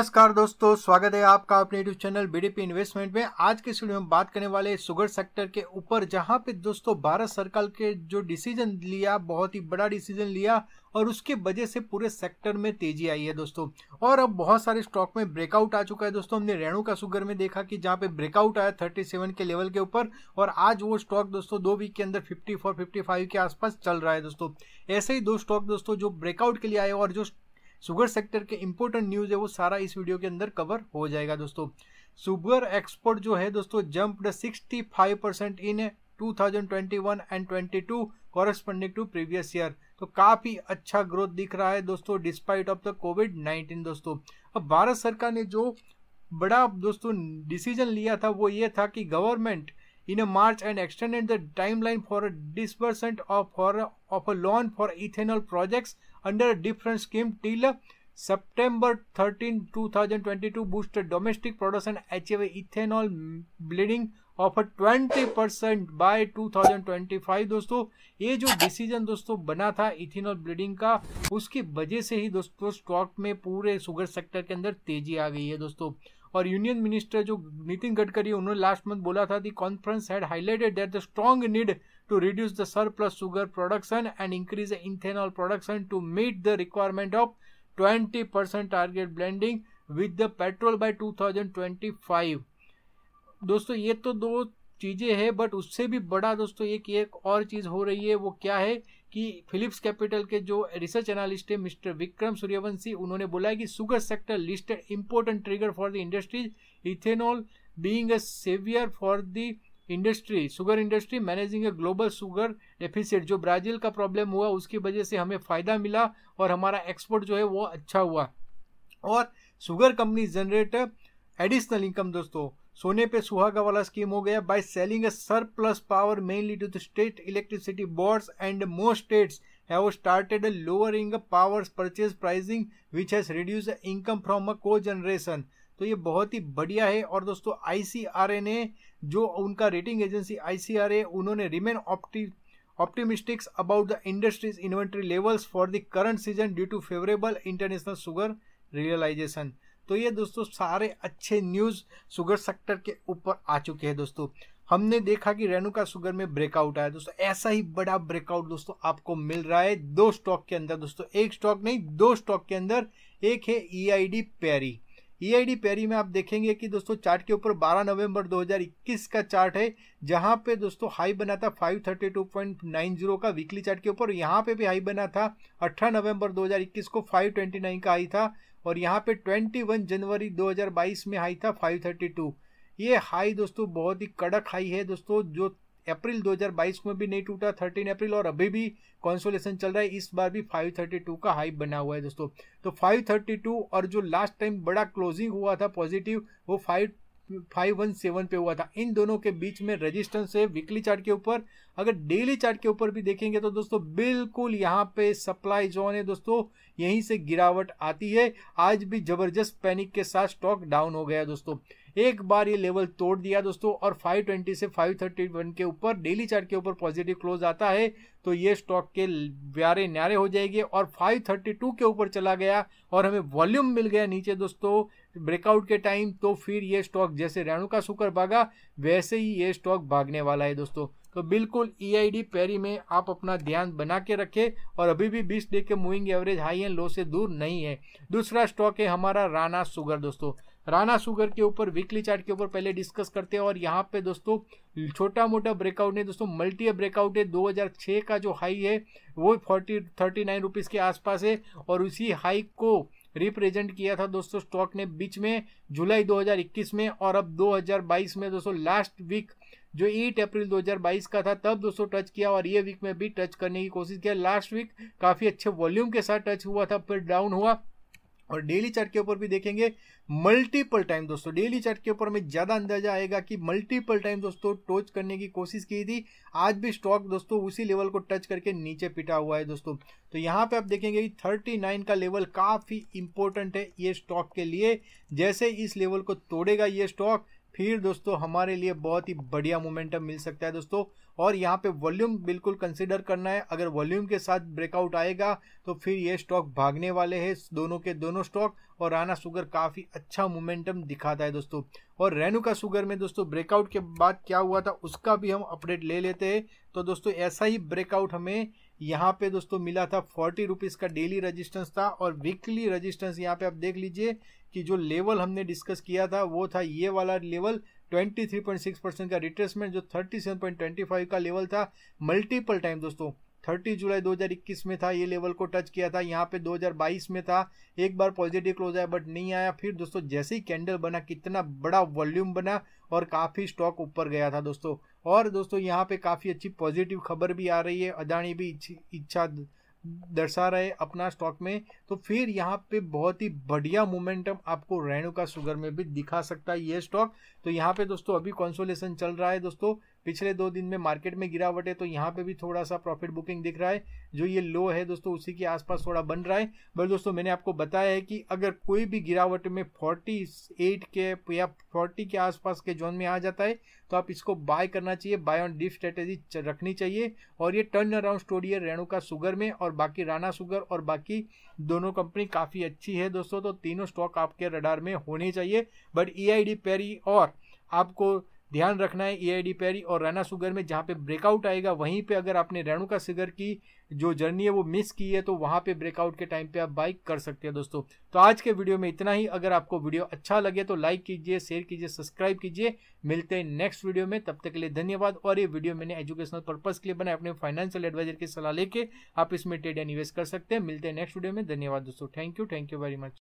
नमस्कार दोस्तों स्वागत है आपका अपने यूट्यूब चैनल बीडीपी इन्वेस्टमेंट में आज के वीडियो में बात करने वाले शुगर सेक्टर के ऊपर जहां पे दोस्तों भारत सरकार के जो डिसीजन लिया बहुत ही बड़ा डिसीजन लिया और उसके वजह से पूरे सेक्टर में तेजी आई है दोस्तों और अब बहुत सारे स्टॉक में ब्रेकआउट आ चुका है दोस्तों हमने रेणु का शुगर में देखा कि जहाँ पे ब्रेकआउट आया थर्टी के लेवल के ऊपर और आज वो स्टॉक दोस्तों दो वीक के अंदर फिफ्टी फोर के आसपास चल रहा है दोस्तों ऐसे ही दो स्टॉक दोस्तों जो ब्रेकआउट के लिए आए और जो शुगर सेक्टर के इंपॉर्टेंट न्यूज़ है वो सारा इस वीडियो के अंदर कवर हो जाएगा दोस्तों शुगर एक्सपोर्ट जो है दोस्तों sixty five percent in 2021 and 22 corresponding to previous year तो काफ़ी अच्छा ग्रोथ दिख रहा है दोस्तों डिस्पाइट ऑफ द कोविड 19 दोस्तों अब भारत सरकार ने जो बड़ा दोस्तों डिसीजन लिया था वो ये था कि government in March end extended the timeline for disbursement of for of a loan for ethanol projects under a different scheme till September 13, 2022 boosted domestic production achieved ethanol blending of twenty percent by two thousand twenty five दोस्तों ये जो decision दोस्तों बना था ethanol bleeding का उसकी वजह से ही दोस्तों स्टॉक में पूरे शुगर सेक्टर के अंदर तेजी आ गई है दोस्तों और यूनियन मिनिस्टर जो नितिन गडकरी उन्होंने लास्ट मंथ बोला था the conference had highlighted that the strong need to reduce the surplus sugar production and increase ethanol production to meet the requirement of twenty percent target blending with the petrol by five दोस्तों ये तो दो चीज़ें हैं but उससे भी बड़ा दोस्तों एक एक और चीज़ हो रही है वो क्या है कि फिलिप्स कैपिटल के जो रिसर्च एनालिस्ट है मिस्टर विक्रम सूर्यवंशी उन्होंने बोला है कि sugar sector listed important trigger for the industries ethanol being a saviour for the industry sugar industry managing a global sugar deficit जो ब्राजील का प्रॉब्लम हुआ उसकी वजह से हमें फ़ायदा मिला और हमारा एक्सपोर्ट जो है वो अच्छा हुआ और sugar company generate additional income दोस्तों सोने पे सुहागा वाला स्कीम हो गया by selling a surplus power mainly to the state electricity boards and most states have started lowering power purchase pricing which has reduce a income from a cogeneration तो ये बहुत ही बढ़िया है और दोस्तों आई जो उनका रेटिंग एजेंसी आई उन्होंने remain opti optimistics about the industries inventory levels for the current season due to favourable international sugar realisation तो ये दोस्तों सारे अच्छे न्यूज़ शुगर सेक्टर के ऊपर आ चुके हैं दोस्तों हमने देखा कि रेणुका शुगर में ब्रेकआउट आया दोस्तों ऐसा ही बड़ा ब्रेकआउट दोस्तों आपको मिल रहा है दो स्टॉक के अंदर दोस्तों एक स्टॉक नहीं दो स्टॉक के अंदर एक है E I D EID e Parry में आप देखेंगे कि दोस्तों चार्ट के ऊपर 12 नवंबर 2021 का चार्ट है जहां पे दोस्तों हाई बना था 532.90 का वीकली चार्ट के ऊपर यहां पे भी हाई बना था 18 नवंबर 2021 को 529 का हाई था और यहां पे 21 जनवरी 2022 में हाई था 532 ये हाई दोस्तों बहुत ही कड़क हाई है दोस्तों जो अप्रैल 2022 में भी नहीं टूटा 13 अप्रैल और अभी भी कॉन्सोलेशन चल रहा है इस बार भी 532 का हाई बना हुआ है दोस्तों तो 532 और जो लास्ट टाइम बड़ा क्लोजिंग हुआ था पॉजिटिव वो फाइव 517 पे हुआ था इन दोनों के बीच में रेजिस्टेंस है वीकली चार्ट के ऊपर अगर डेली चार्ट के ऊपर भी देखेंगे तो दोस्तों बिल्कुल यहाँ पे सप्लाई जोन है दोस्तों यहीं से गिरावट आती है आज भी जबरदस्त पैनिक के साथ स्टॉक डाउन हो गया दोस्तों एक बार ये लेवल तोड़ दिया दोस्तों और 520 से 531 के ऊपर डेली चार्ट के ऊपर पॉजिटिव क्लोज आता है तो ये स्टॉक के प्यारे न्यारे हो जाएंगे और 532 के ऊपर चला गया और हमें वॉल्यूम मिल गया नीचे दोस्तों ब्रेकआउट के टाइम तो फिर ये स्टॉक जैसे रेणुका सुकर भागा वैसे ही ये स्टॉक भागने वाला है दोस्तों तो बिल्कुल ई e आई पैरी में आप अपना ध्यान बना के रखें और अभी भी 20 डे के moving average high and low से दूर नहीं है दूसरा स्टॉक है हमारा राना सुगर दोस्तों राना सुगर के ऊपर वीकली चार्ट के ऊपर पहले डिस्कस करते हैं और यहाँ पे दोस्तों छोटा मोटा ब्रेकआउट है दोस्तों मल्टी ब्रेकआउट है 2006 का जो हाई है वो फोर्टी थर्टी नाइन रुपीज़ के आसपास है और उसी हाई को रिप्रेजेंट किया था दोस्तों स्टॉक ने बीच में जुलाई 2021 में और अब 2022 में दोस्तों लास्ट वीक जो ईट अप्रैल 2022 का था तब दोस्तों टच किया और ये वीक में भी टच करने की कोशिश किया लास्ट वीक काफ़ी अच्छे वॉल्यूम के साथ टच हुआ था फिर डाउन हुआ और डेली चार्ट के ऊपर भी देखेंगे मल्टीपल टाइम दोस्तों डेली चार्ट के ऊपर हमें ज़्यादा अंदाजा आएगा कि मल्टीपल टाइम दोस्तों टोच करने की कोशिश की थी आज भी स्टॉक दोस्तों उसी लेवल को टच करके नीचे पिटा हुआ है दोस्तों तो यहाँ पे आप देखेंगे थर्टी नाइन का लेवल काफ़ी इंपॉर्टेंट है ये स्टॉक के लिए जैसे इस लेवल को तोड़ेगा ये स्टॉक फिर दोस्तों हमारे लिए बहुत ही बढ़िया मोमेंटम मिल सकता है दोस्तों और यहाँ पे वॉल्यूम बिल्कुल कंसिडर करना है अगर वॉल्यूम के साथ ब्रेकआउट आएगा तो फिर ये स्टॉक भागने वाले हैं दोनों के दोनों स्टॉक और राना सुगर काफ़ी अच्छा मोमेंटम दिखाता है दोस्तों और रेणुका सुगर में दोस्तों ब्रेकआउट के बाद क्या हुआ था उसका भी हम अपडेट ले लेते हैं तो दोस्तों ऐसा ही ब्रेकआउट हमें यहाँ पे दोस्तों मिला था फोर्टी रुपीज़ का डेली रजिस्टेंस था और वीकली रजिस्टेंस यहाँ पे आप देख लीजिए कि जो लेवल हमने डिस्कस किया था वो था ये वाला लेवल 23.6 परसेंट का रिट्रेसमेंट जो 37.25 का लेवल था मल्टीपल टाइम दोस्तों 30 जुलाई 2021 में था ये लेवल को टच किया था यहाँ पे 2022 में था एक बार पॉजिटिव क्लोज आया बट नहीं आया फिर दोस्तों जैसे ही कैंडल बना कितना बड़ा वॉल्यूम बना और काफ़ी स्टॉक ऊपर गया था दोस्तों और दोस्तों यहाँ पे काफ़ी अच्छी पॉजिटिव खबर भी आ रही है अदानी भी इच्छा दर्शा रहे अपना स्टॉक में तो फिर यहाँ पे बहुत ही बढ़िया मोमेंटम आपको रेणुका सुगर में भी दिखा सकता है ये स्टॉक तो यहाँ पे दोस्तों अभी कंसोलेशन चल रहा है दोस्तों पिछले दो दिन में मार्केट में गिरावट है तो यहाँ पे भी थोड़ा सा प्रॉफिट बुकिंग दिख रहा है जो ये लो है दोस्तों उसी के आसपास थोड़ा बन रहा है बट दोस्तों मैंने आपको बताया है कि अगर कोई भी गिरावट में 48 के या 40 के आसपास के जोन में आ जाता है तो आप इसको बाय करना चाहिए बाय ऑन डिफ स्ट्रेटेजी रखनी चाहिए और ये टर्न अराउंड स्टोरी है रेणुका सुगर में और बाकी राणा सुगर और बाकी दोनों कंपनी काफ़ी अच्छी है दोस्तों तो तीनों स्टॉक आपके रडार में होने चाहिए बट ई आई डी और आपको ध्यान रखना है ए आई डी पैरी और रैना सुगर में जहाँ पे ब्रेकआउट आएगा वहीं पे अगर आपने रेणुका सिगर की जो जर्नी है वो मिस की है तो वहाँ पे ब्रेकआउट के टाइम पे आप बाइक कर सकते हैं दोस्तों तो आज के वीडियो में इतना ही अगर आपको वीडियो अच्छा लगे तो लाइक कीजिए शेयर कीजिए सब्सक्राइब कीजिए मिलते हैं नेक्स्ट वीडियो में तब तक के लिए धन्यवाद और ये वीडियो मैंने एजुकेशनल पर्पज के लिए बनाया अपने फाइनेंशियल एडवाइजर की सलाह लेके आप इसमें टेड निवेश कर सकते हैं मिलते हैं नेक्स्ट वीडियो में धन्यवाद दोस्तों thank you thank you very much